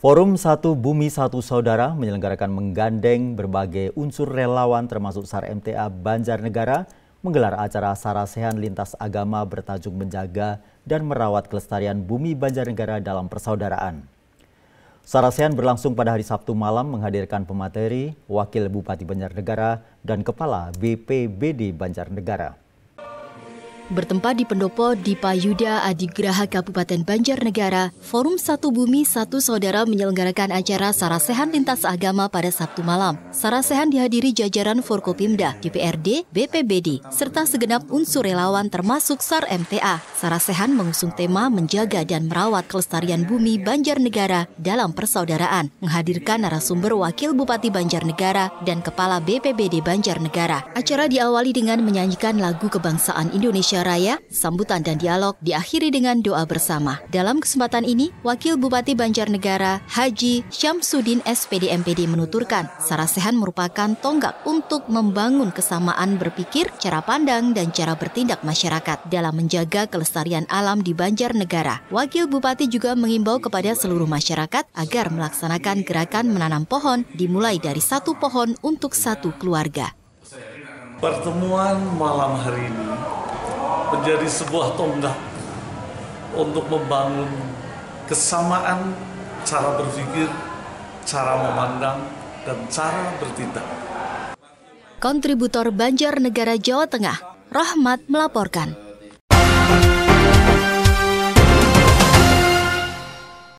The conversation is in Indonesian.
Forum Satu Bumi Satu Saudara menyelenggarakan menggandeng berbagai unsur relawan termasuk SAR MTA Banjarnegara menggelar acara sarasehan lintas agama bertajuk menjaga dan merawat kelestarian bumi Banjarnegara dalam persaudaraan. Sarasehan berlangsung pada hari Sabtu malam menghadirkan pemateri, Wakil Bupati Banjarnegara, dan Kepala BPBD Banjarnegara. Bertempat di pendopo di Payuda Adigraha Kabupaten Banjarnegara, Forum Satu Bumi Satu Saudara menyelenggarakan acara Sarasehan Lintas Agama pada Sabtu malam. Sarasehan dihadiri jajaran Forkopimda, DPRD, BPBD, serta segenap unsur relawan termasuk SAR MTA. Sarasehan mengusung tema menjaga dan merawat kelestarian bumi Banjarnegara dalam persaudaraan, menghadirkan narasumber Wakil Bupati Banjarnegara dan Kepala BPBD Banjarnegara. Acara diawali dengan menyanyikan lagu kebangsaan Indonesia Raya, sambutan dan dialog diakhiri dengan doa bersama. Dalam kesempatan ini, Wakil Bupati Banjarnegara Haji Syamsuddin SPD MPD menuturkan, sarasehan merupakan tonggak untuk membangun kesamaan berpikir, cara pandang, dan cara bertindak masyarakat dalam menjaga kelestarian alam di Banjarnegara. Wakil Bupati juga mengimbau kepada seluruh masyarakat agar melaksanakan gerakan menanam pohon dimulai dari satu pohon untuk satu keluarga. Pertemuan malam hari ini menjadi sebuah tonggak untuk membangun kesamaan cara berpikir, cara memandang, dan cara bertindak. Kontributor Banjarnegara Jawa Tengah, Rahmat melaporkan.